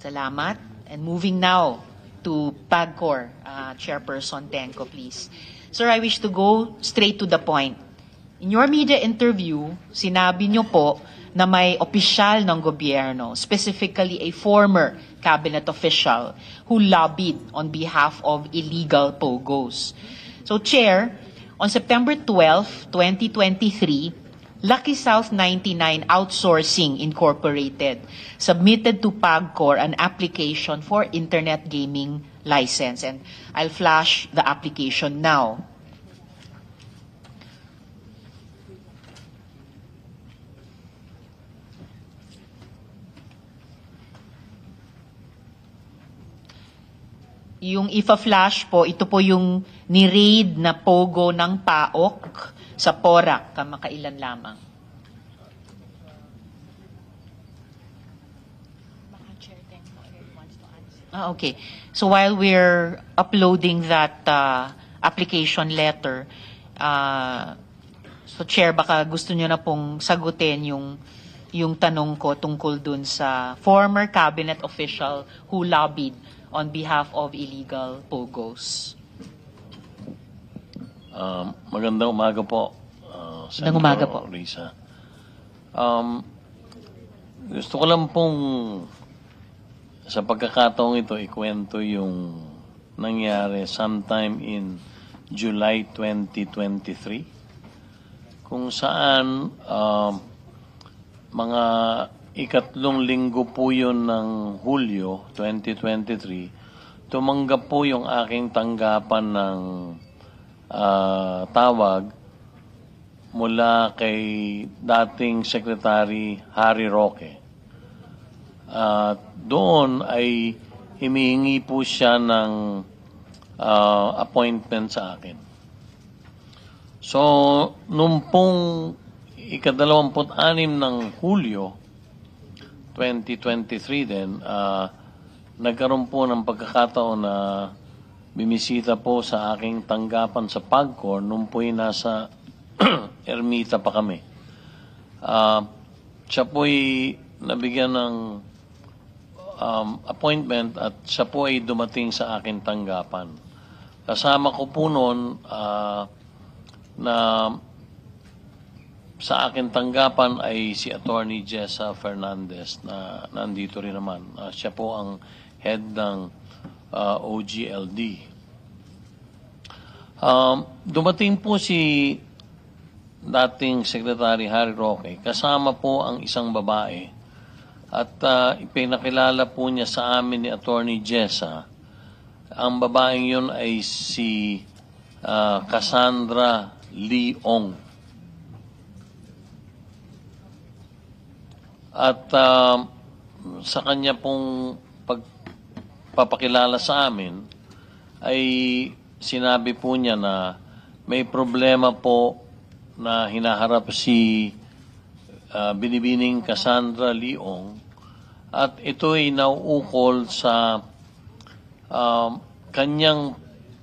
Salamat. And moving now to PAGCOR, uh, Chairperson Tenko, please. Sir, I wish to go straight to the point. In your media interview, sinabi niyo po na may opisyal ng gobyerno, specifically a former cabinet official who lobbied on behalf of illegal POGOs. So, Chair, on September 12, 2023, Lucky South 99 Outsourcing Incorporated submitted to PAGCOR an application for internet gaming license and I'll flash the application now. Yung IFA flash po, ito po yung ni Reid na pogo ng paok sa porak kamakailan lamang. Ah, okay. So while we're uploading that uh, application letter, uh, so Chair, baka gusto nyo na pong sagutin yung yung tanong ko tungkol dun sa former cabinet official who lobbied on behalf of illegal POGOs. Um, magandang umaga po. Uh, magandang umaga po. Lisa. Um, gusto ko lang pong sa pagkakataong ito ikwento yung nangyari sometime in July 2023 kung saan um, mga ikatlong linggo po yun ng Hulyo 2023 tumanggap po yung aking tanggapan ng uh, tawag mula kay dating Secretary Harry Roque. Uh, doon ay himihingi po siya ng uh, appointment sa akin. So, noong pong ikadalawamput-anim ng Hulyo, 2023 din, uh, nagkaroon po ng pagkakataon na Bimisita po sa aking tanggapan sa Pagcor nung po'y nasa ermita pa kami. Uh, siya po'y nabigyan ng um, appointment at siya po ay dumating sa akin tanggapan. Kasama ko po noon uh, na sa akin tanggapan ay si Attorney Jessa Fernandez na nandito rin naman. Uh, siya po ang head ng uh, OGLD. Um, dumating po si dating Secretary Harry Roque kasama po ang isang babae at uh, ipinakilala po niya sa amin ni Attorney Jessa. Ang babaeng yun ay si uh, Cassandra Leong. At uh, sa kanya pong nagpapakilala sa amin ay sinabi po niya na may problema po na hinaharap si uh, binibining Cassandra Leong at ito ay nauukol sa uh, kanyang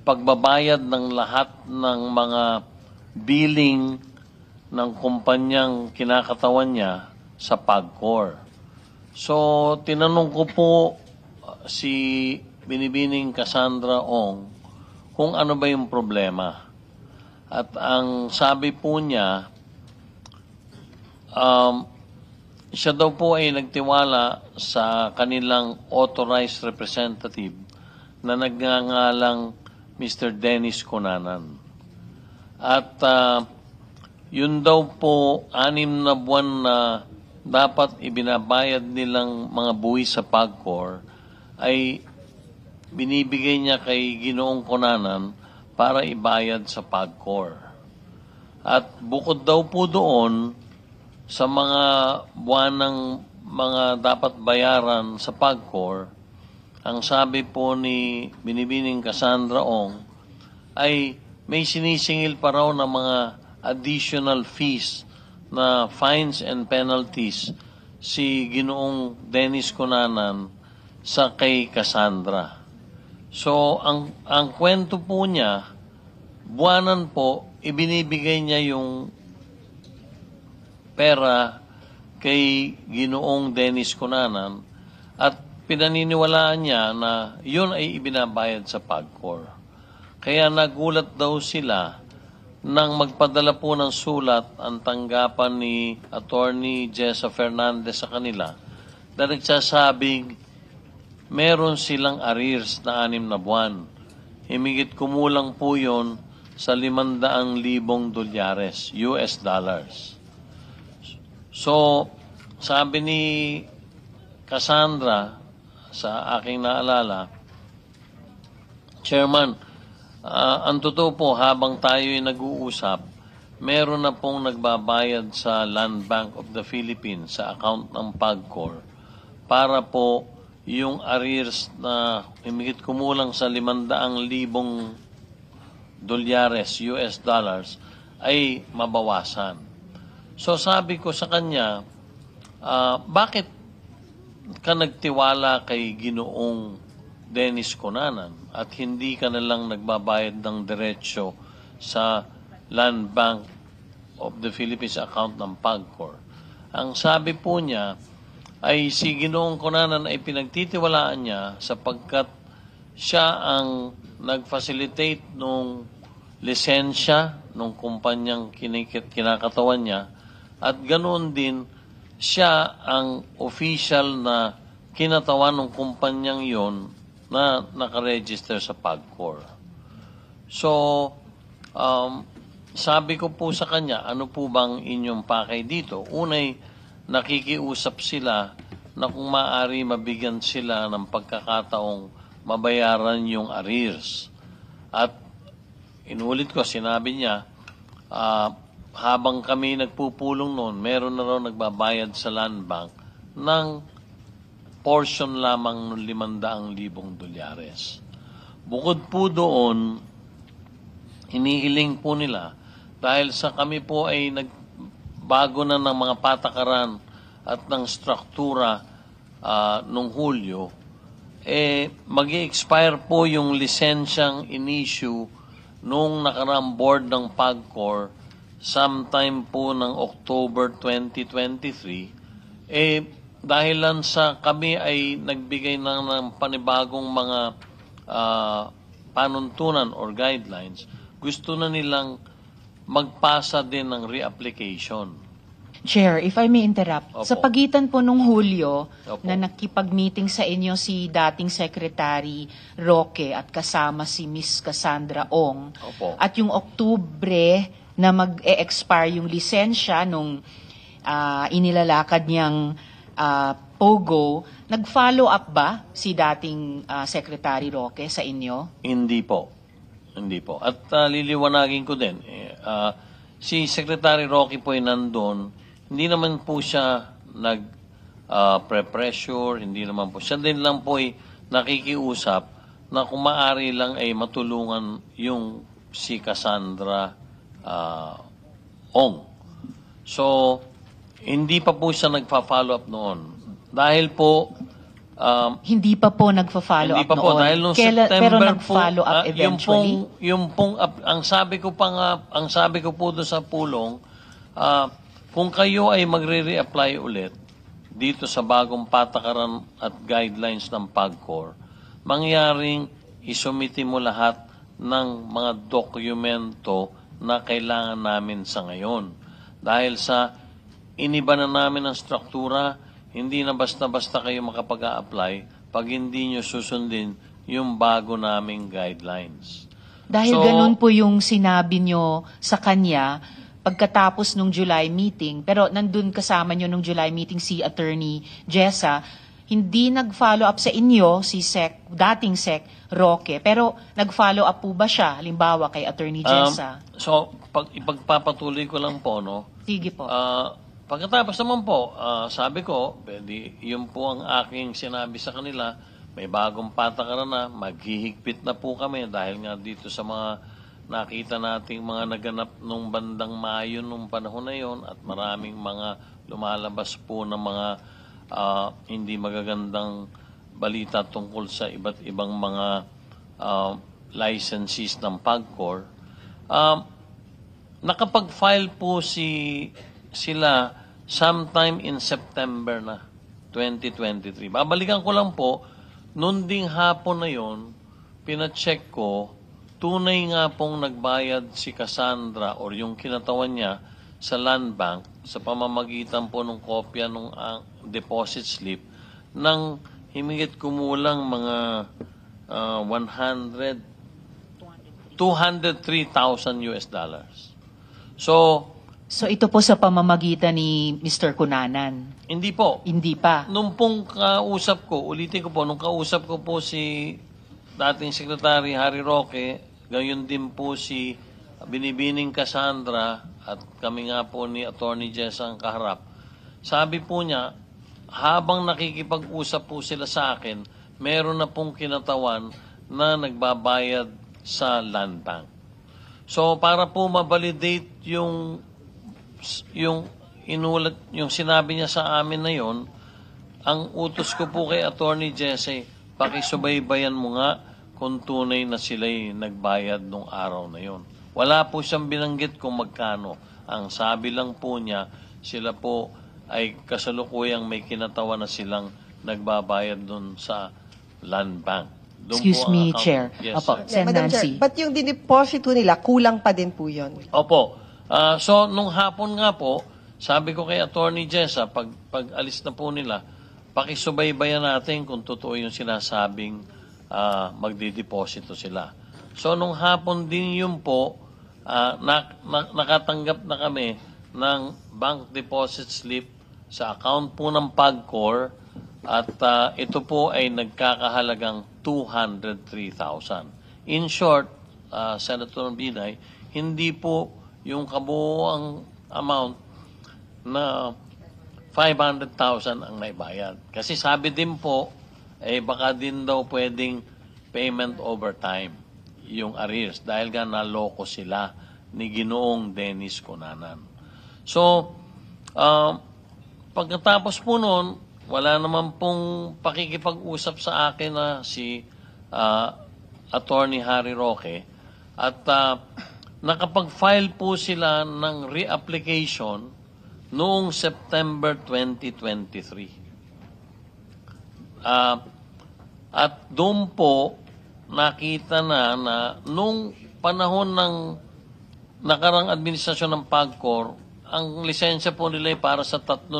pagbabayad ng lahat ng mga billing ng kumpanyang kinakatawan niya sa PAGCOR. So, tinanong ko po si binibining Cassandra Ong kung ano ba yung problema. At ang sabi po niya, um, siya daw po ay nagtiwala sa kanilang authorized representative na nagngangalang Mr. Dennis Conanan. At uh, yun daw po anim na buwan na dapat ibinabayad nilang mga buwis sa PAGCOR ay binibigay niya kay Ginoong Konanan para ibayad sa PAGCOR. At bukod daw po doon sa mga buwan ng mga dapat bayaran sa PAGCOR, ang sabi po ni Binibining Cassandra Ong ay may sinisingil pa raw ng mga additional fees na fines and penalties si Ginoong Dennis Conanan sa kay Cassandra. So, ang, ang kwento po niya, buwanan po, ibinibigay niya yung pera kay Ginoong Dennis Cunanan at pinaniniwalaan niya na yun ay ibinabayad sa PAGCOR. Kaya nagulat daw sila nang magpadala po ng sulat ang tanggapan ni Attorney Jessa Fernandez sa kanila na nagsasabing meron silang arrears na anim na buwan. Himigit kumulang po yon sa 500,000 dolyares, US dollars. So, sabi ni Cassandra sa aking naalala, Chairman, uh, ang totoo po habang tayo ay nag-uusap, meron na pong nagbabayad sa Land Bank of the Philippines sa account ng PAGCOR para po yung arrears na himigit kumulang sa 500,000 dolyares, US dollars, ay mabawasan. So sabi ko sa kanya, uh, bakit ka nagtiwala kay Ginoong Dennis Conanan at hindi ka na lang nagbabayad ng diretsyo sa Land Bank of the Philippines account ng PAGCOR? Ang sabi po niya, ay si Ginoong Kunanan ay pinagtitiwalaan niya sapagkat siya ang nag-facilitate nung lisensya nung kumpanyang kinikit kinakatawan niya at ganoon din siya ang official na kinatawan ng kumpanyang yon na nakaregister sa PAGCOR. So, um, sabi ko po sa kanya, ano po bang inyong pakay dito? Unay, nakikiusap sila na kung maaari mabigyan sila ng pagkakataong mabayaran yung arrears. At inulit ko, sinabi niya, uh, habang kami nagpupulong noon, meron na raw nagbabayad sa land bank ng portion lamang ng 500,000 dolyares. Bukod po doon, hinihiling po nila dahil sa kami po ay nag bago na ng mga patakaran at ng struktura uh, nung Hulyo, eh, mag expire po yung lisensyang in-issue nung nakarang board ng PAGCOR sometime po ng October 2023. Eh, dahil lang sa kami ay nagbigay ng, ng panibagong mga uh, panuntunan or guidelines, gusto na nilang magpasa din ng reapplication. Chair, if I may interrupt, Opo. sa pagitan po nung Hulyo Opo. na nakipag-meeting sa inyo si dating Secretary Roque at kasama si Miss Cassandra Ong Opo. at yung Oktubre na mag-e-expire yung lisensya nung uh, inilalakad niyang uh, POGO, nag-follow up ba si dating uh, Secretary Roque sa inyo? Hindi po. Hindi po. At uh, liliwanagin ko din, uh, si Secretary Rocky po ay nandun, hindi naman po siya nag uh, pre-pressure, hindi naman po. Siya din lang po ay nakikiusap na kung maaari lang ay matulungan yung si Cassandra uh, Ong. So, hindi pa po siya nagpa-follow up noon. Dahil po, Um, Hindi pa po nagfa-follow up hindi pa po, noon. dahil noong Kaila- September pero nag-follow up ah, eventually. Yung pong, yung pong, ap- ang sabi ko pa nga, ang sabi ko po doon sa pulong, ah, kung kayo ay magre-reapply ulit dito sa bagong patakaran at guidelines ng PAGCOR, mangyaring isumiti mo lahat ng mga dokumento na kailangan namin sa ngayon. Dahil sa iniba na namin ang struktura, hindi na basta-basta kayo makapag apply pag hindi nyo susundin yung bago naming guidelines. Dahil so, ganun po yung sinabi nyo sa kanya pagkatapos nung July meeting, pero nandun kasama nyo nung July meeting si Attorney Jessa, hindi nag-follow up sa inyo si Sec, dating Sec Roque, pero nag-follow up po ba siya, halimbawa kay Attorney um, Jessa? Um, so, pag, ipagpapatuloy ko lang po, no? Sige po. Uh, Pagkatapos naman po, uh, sabi ko, pwede, yun po ang aking sinabi sa kanila, may bagong patakaran na, maghihigpit na po kami dahil nga dito sa mga nakita nating mga naganap nung bandang Mayo nung panahon na yon at maraming mga lumalabas po ng mga uh, hindi magagandang balita tungkol sa iba't ibang mga uh, ah, licenses ng PAGCOR. Um, uh, nakapag-file po si sila sometime in September na 2023. Babalikan ko lang po, noon ding hapon na yon, pinacheck ko, tunay nga pong nagbayad si Cassandra or yung kinatawan niya sa land bank sa pamamagitan po ng kopya ng uh, ah, deposit slip ng himigit kumulang mga uh, 100 203,000 US dollars. So, So ito po sa pamamagitan ni Mr. Kunanan. Hindi po. Hindi pa. Nung pong kausap ko, ulitin ko po, nung kausap ko po si dating Secretary Harry Roque, gayon din po si Binibining Cassandra at kami nga po ni Attorney Jess ang kaharap. Sabi po niya, habang nakikipag-usap po sila sa akin, meron na pong kinatawan na nagbabayad sa land bank. So para po mabalidate yung yung inulat yung sinabi niya sa amin na yon ang utos ko po kay Attorney Jesse pakisubaybayan mo nga kung tunay na sila'y nagbayad nung araw na yon wala po siyang binanggit kung magkano ang sabi lang po niya sila po ay kasalukuyang may kinatawa na silang nagbabayad doon sa land bank. Doon Excuse me, account. Chair. Yes, Opo, sir. Madam Nancy. Chair, but yung dineposito nila, kulang pa din po yun. Opo. Uh, so, nung hapon nga po, sabi ko kay Attorney Jessa, pag, pag alis na po nila, pakisubaybayan natin kung totoo yung sinasabing uh, magdideposito sila. So, nung hapon din yun po, uh, ah, na, na, nakatanggap na kami ng bank deposit slip sa account po ng PAGCOR at uh, ito po ay nagkakahalagang 203,000. In short, uh, Senator Binay, hindi po yung kabuuang amount na 500,000 ang naibayad. Kasi sabi din po, eh baka din daw pwedeng payment over time yung arrears dahil nga naloko sila ni Ginoong Dennis Cunanan. So, uh, pagkatapos po noon, wala naman pong pakikipag-usap sa akin na si uh, Attorney Harry Roque at uh, nakapag-file po sila ng reapplication noong September 2023. Uh, ah, at doon po nakita na na nung panahon ng nakarang administrasyon ng PAGCOR, ang lisensya po nila ay para sa 3,000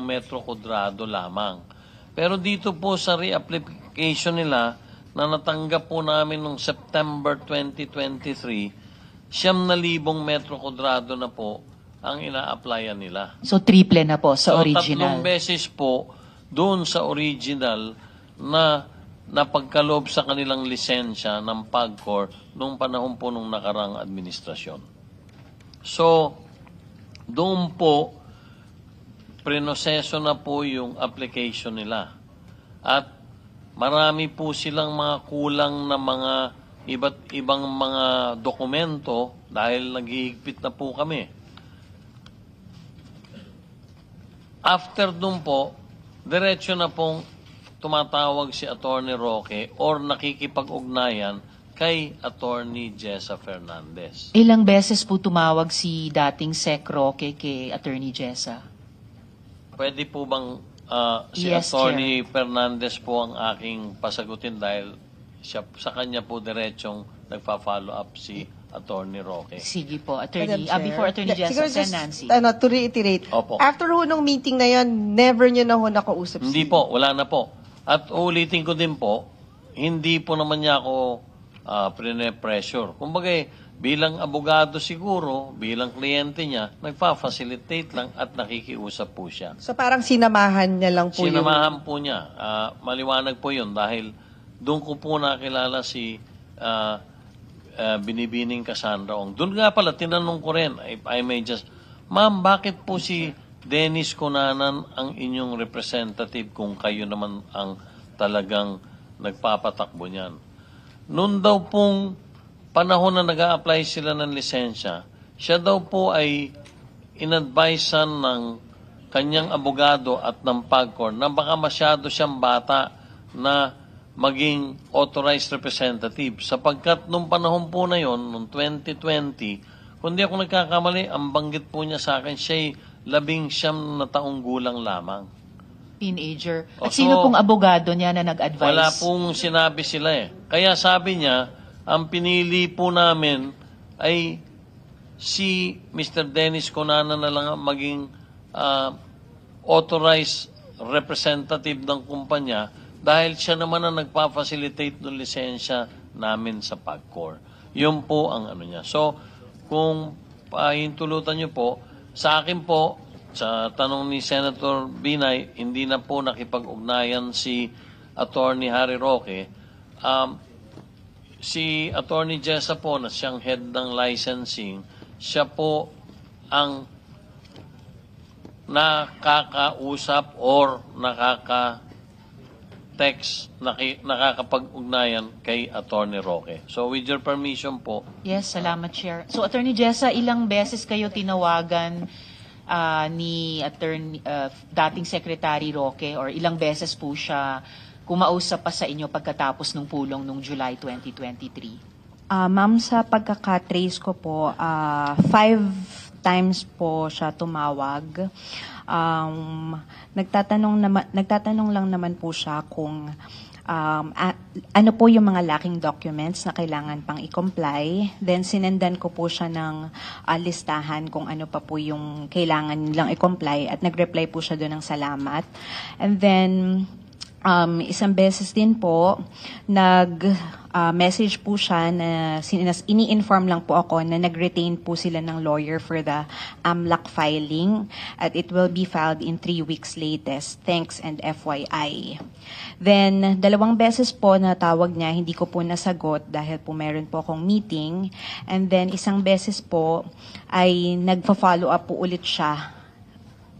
metro kudrado lamang. Pero dito po sa reapplication nila na natanggap po namin noong September 2023, siyam na libong metro kwadrado na po ang ina-applyan nila. So, triple na po sa so, original. tatlong beses po doon sa original na napagkaloob sa kanilang lisensya ng PAGCOR noong panahon po nung nakarang administrasyon. So, doon po, prinoseso na po yung application nila. At marami po silang mga kulang na mga iba't ibang mga dokumento dahil naghihigpit na po kami. After dun po, diretsyo na pong tumatawag si Attorney Roque or nakikipag-ugnayan kay Attorney Jessa Fernandez. Ilang beses po tumawag si dating Sec Roque kay Attorney Jessa? Pwede po bang uh, si yes, Attorney Chair. Fernandez po ang aking pasagutin dahil siya, sa kanya po diretsong nagfa follow up si Attorney Roque. Sige po, Attorney. Madam ah, before Attorney Jessa, Siguro just, Nancy. ano, to reiterate, Opo. after ho nung meeting na yon, never niyo na ho nakausap Hindi po, wala na po. At ulitin ko din po, hindi po naman niya ako uh, ah, pressure Kumbaga, bilang abogado siguro, bilang kliyente niya, nagpa-facilitate lang at nakikiusap po siya. So parang sinamahan niya lang po Sinamahan po niya. Ah, maliwanag po yun dahil doon ko po nakilala si uh, uh, Binibining Cassandra Ong. Doon nga pala, tinanong ko rin, if I may just, Ma'am, bakit po si Dennis Cunanan ang inyong representative kung kayo naman ang talagang nagpapatakbo niyan? Noon daw pong panahon na nag apply sila ng lisensya, siya daw po ay inadvisan ng kanyang abogado at ng PAGCOR na baka masyado siyang bata na maging authorized representative sapagkat nung panahon po na yon, nung 2020, kung kundi ako nagkakamali, ang banggit po niya sa akin, siya'y labing siyam na taong gulang lamang. Teenager. At oh, so, sino pong abogado niya na nag-advise? Wala pong sinabi sila eh. Kaya sabi niya, ang pinili po namin ay si Mr. Dennis Conana na lang maging uh, authorized representative ng kumpanya dahil siya naman ang nagpa-facilitate ng lisensya namin sa PAGCOR. Yun po ang ano niya. So, kung pahintulutan niyo po, sa akin po, sa tanong ni Senator Binay, hindi na po nakipag-ugnayan si Attorney Harry Roque. Um, si Attorney Jessa po, na siyang head ng licensing, siya po ang nakakausap or nakaka text na nakakapag-ugnayan kay Attorney Roque. So with your permission po. Yes, salamat Chair. So Attorney Jessa, ilang beses kayo tinawagan uh, ni Attorney uh, ah, dating Secretary Roque or ilang beses po siya kumausap pa sa inyo pagkatapos ng pulong nung July 2023? Uh, ah, Ma'am, sa pagkakatrace ko po, uh, five times po siya tumawag um, nagtatanong, naman, nagtatanong lang naman po siya kung um, a- ano po yung mga lacking documents na kailangan pang i-comply. Then sinendan ko po siya ng uh, listahan kung ano pa po yung kailangan lang i-comply at nag-reply po siya doon ng salamat. And then um, isang beses din po, nag-message ah, uh, po siya na sinas, ini-inform lang po ako na nag-retain po sila ng lawyer for the AMLAC filing at it will be filed in three weeks latest. Thanks and FYI. Then, dalawang beses po na tawag niya, hindi ko po nasagot dahil po meron po akong meeting. And then, isang beses po ay nagfa follow up po ulit siya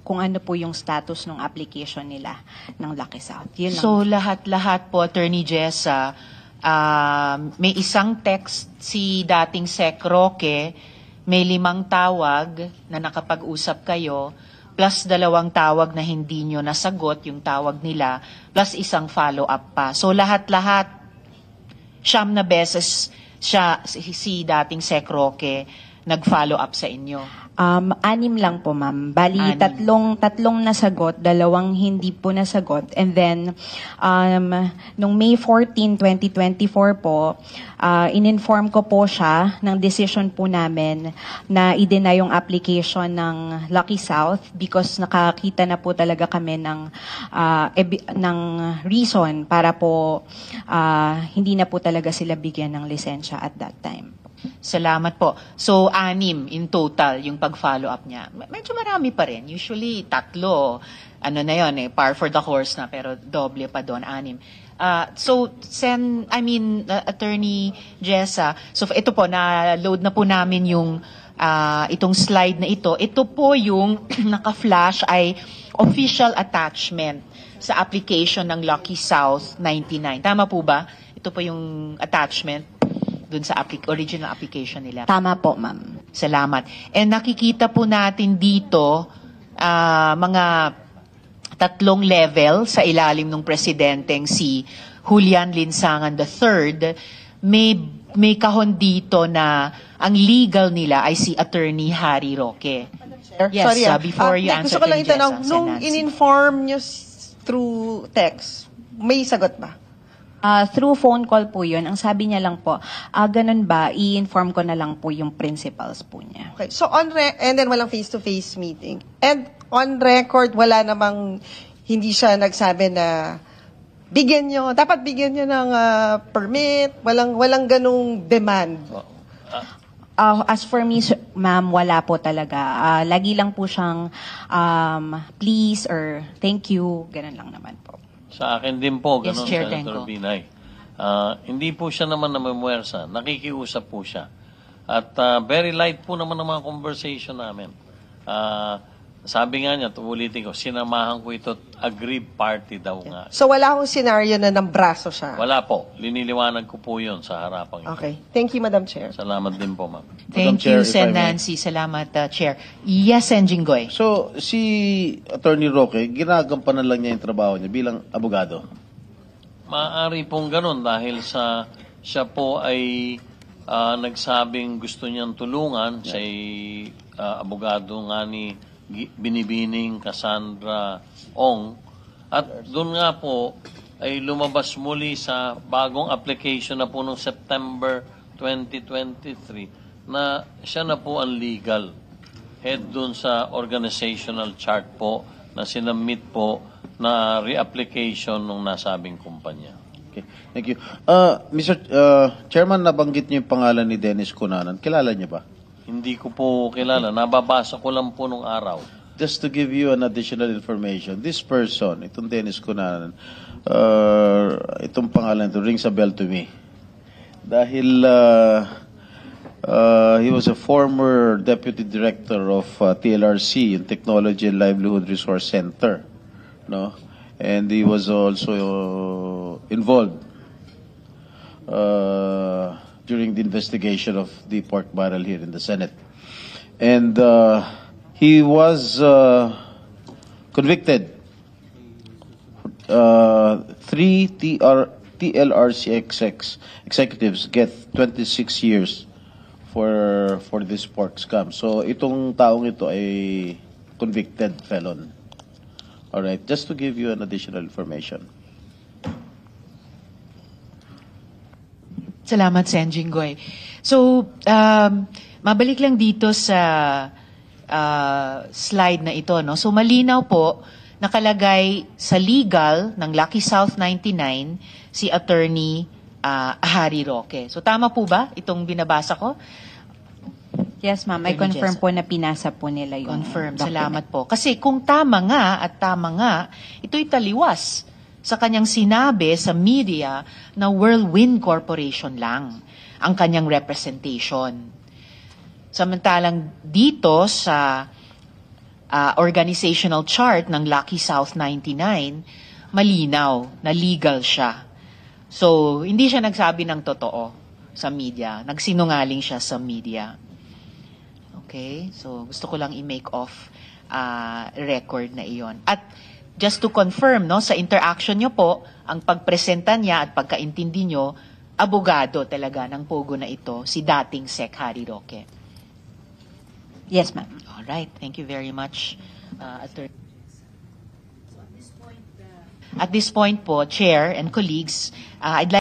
kung ano po yung status ng application nila ng Lucky South. Yun So lahat-lahat po, Attorney Jessa, uh, may isang text si dating Sec Roque, may limang tawag na nakapag-usap kayo, plus dalawang tawag na hindi nyo nasagot yung tawag nila, plus isang follow-up pa. So lahat-lahat, siyam na beses siya, si dating Sec Roque, nag-follow up sa inyo. Um, anim lang po, ma'am. Bali, anim. tatlong, tatlong nasagot, dalawang hindi po nasagot. And then, um, nung May 14, 2024 po, uh, in-inform ko po siya ng decision po namin na i-deny yung application ng Lucky South because nakakita na po talaga kami ng, uh, ng reason para po uh, hindi na po talaga sila bigyan ng lisensya at that time. Salamat po. So, anim in total yung pag-follow up niya. Medyo marami pa rin. Usually, tatlo. Ano na yon eh, par for the course na, pero doble pa doon, anim. Uh, so, send, I mean, uh, Attorney Jessa, so ito po, na-load na po namin yung uh, itong slide na ito. Ito po yung naka-flash ay official attachment sa application ng Lucky South 99. Tama po ba? Ito po yung attachment dun sa applic original application nila. Tama po, ma'am. Salamat. And nakikita po natin dito uh, mga tatlong level sa ilalim ng presidenteng si Julian Linsangan III, may may kahon dito na ang legal nila ay si Attorney Harry Roque. Sure. Yes, Sorry, uh, before uh, you answer, gusto ko lang itanong, nung in-inform nyo through text, may sagot ba? Uh, through phone call po yun, ang sabi niya lang po, ah, ganun ba, i-inform ko na lang po yung principals po niya. Okay. So on re- and then walang face-to-face meeting. And on record wala namang hindi siya nagsabi na bigyan nyo, dapat bigyan nyo ng ah, permit, walang walang ganung demand. Ah, ah, as for me, ma'am, wala po talaga. Ah, lagi lang po siyang um, please or thank you, ganun lang naman po. Sa akin din po, ganun, yes, Chair Senator Binay. Uh, hindi po siya naman namamwersa. Nakikiusap po siya. At uh, very light po naman ang mga conversation namin. Uh, sabi nga niya, ulitin ko, sinamahan ko ito, aggrieved party daw nga. So wala akong senaryo na ng braso siya. Wala po. Liniliwanag ko po yun sa harapang ito. Okay. Thank you, Madam Chair. Salamat din po, ma'am. Madam Thank Chair, you, Sen Nancy. Salamat, uh, Chair. Yes, Sen Jinggoy. So, si Attorney Roque, ginagampanan lang niya yung trabaho niya bilang abogado. Maaari pong ganun dahil sa siya po ay ah, nagsabing gusto niyang tulungan sa ah, abogado nga ni Binibining, Cassandra Ong. At doon nga po ay lumabas muli sa bagong application na po noong September 2023 na siya na po ang legal head doon sa organizational chart po na sinamit po na reapplication ng nasabing kumpanya. Okay. Thank you. Uh, ah, Mr. Uh, ah, Chairman, nabanggit niyo yung pangalan ni Dennis Cunanan. Kilala niyo ba? Hindi ko po kilala. Nababasa ko lang po nung araw. Just to give you an additional information, this person, itong Dennis Cunanan, uh, itong pangalan to rings a bell to me. Dahil uh, uh, he was a former deputy director of uh, TLRC, yung Technology and Livelihood Resource Center. No? And he was also uh, involved uh, during the investigation of the pork barrel here in the Senate. And uh, he was uh, convicted uh, three TR, TLRCXX executives get 26 years for for this pork scam. So itong taong ito ay convicted felon. All right, just to give you an additional information. Salamat, Senjing Goy. So, um, mabalik lang dito sa uh, slide na ito. No? So, malinaw po, nakalagay sa legal ng Lucky South 99 si Attorney uh, Harry Roque. So, tama po ba itong binabasa ko? Yes, ma'am. I confirm po na pinasa po nila yung Confirm. Document. Salamat po. Kasi kung tama nga at tama nga, ito'y taliwas sa kanyang sinabi sa media na Whirlwind Corporation lang ang kanyang representation. Samantalang dito sa uh, organizational chart ng Lucky South 99, malinaw na legal siya. So, hindi siya nagsabi ng totoo sa media. Nagsinungaling siya sa media. Okay? So, gusto ko lang i-make off uh, record na iyon. At just to confirm, no, sa interaction niyo po, ang pagpresenta niya at pagkaintindi niyo abogado talaga ng pogo na ito, si dating Sec Harry Roque. Yes, ma'am. All right. Thank you very much, uh, Attorney. At this point po, uh, Chair and colleagues, uh, I'd like